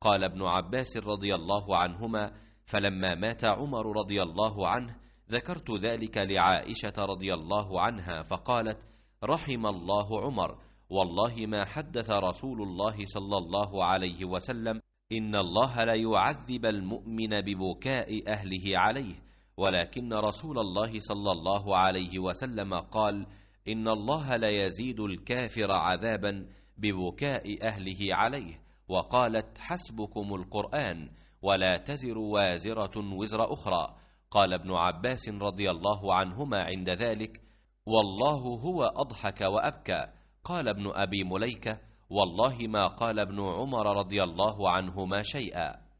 قال ابن عباس رضي الله عنهما فلما مات عمر رضي الله عنه ذكرت ذلك لعائشه رضي الله عنها فقالت رحم الله عمر والله ما حدث رسول الله صلى الله عليه وسلم ان الله لا يعذب المؤمن ببكاء اهله عليه ولكن رسول الله صلى الله عليه وسلم قال ان الله لا يزيد الكافر عذابا ببكاء اهله عليه وقالت حسبكم القرآن ولا تزر وازرة وزر أخرى قال ابن عباس رضي الله عنهما عند ذلك والله هو أضحك وأبكى قال ابن أبي مليكة والله ما قال ابن عمر رضي الله عنهما شيئا